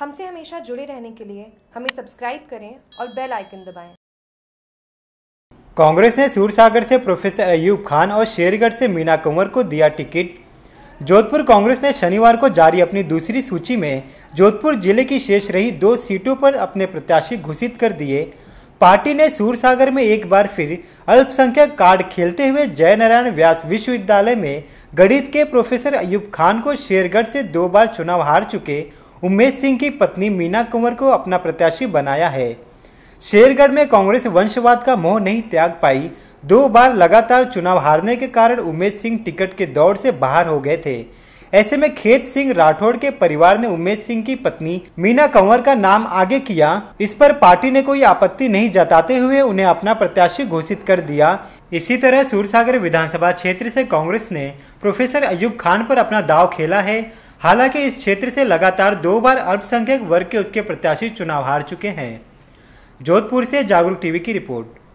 हमसे हमेशा जुड़े रहने के लिए हमें सब्सक्राइब करें और बेल आइकन दबाएं। कांग्रेस ने सूरसागर से प्रोफेसर अयूब खान और शेरगढ़ से मीना कंवर को दिया टिकट जोधपुर कांग्रेस ने शनिवार को जारी अपनी दूसरी सूची में जोधपुर जिले की शेष रही दो सीटों पर अपने प्रत्याशी घोषित कर दिए पार्टी ने सूरसागर में एक बार फिर अल्पसंख्यक कार्ड खेलते हुए जयनारायण व्यास विश्वविद्यालय में गणित के प्रोफेसर अयूब खान को शेरगढ़ से दो बार चुनाव हार चुके उमेश सिंह की पत्नी मीना कंवर को अपना प्रत्याशी बनाया है शेरगढ़ में कांग्रेस वंशवाद का मोह नहीं त्याग पाई दो बार लगातार चुनाव हारने के कारण उमेश सिंह टिकट के दौड़ से बाहर हो गए थे ऐसे में खेत सिंह राठौड़ के परिवार ने उमेश सिंह की पत्नी मीना कंवर का नाम आगे किया इस पर पार्टी ने कोई आपत्ति नहीं जताते हुए उन्हें अपना प्रत्याशी घोषित कर दिया इसी तरह सूरसागर विधानसभा क्षेत्र से कांग्रेस ने प्रोफेसर अयुब खान पर अपना दाव खेला है हालांकि इस क्षेत्र से लगातार दो बार अल्पसंख्यक वर्ग के उसके प्रत्याशी चुनाव हार चुके हैं जोधपुर से जागरूक टीवी की रिपोर्ट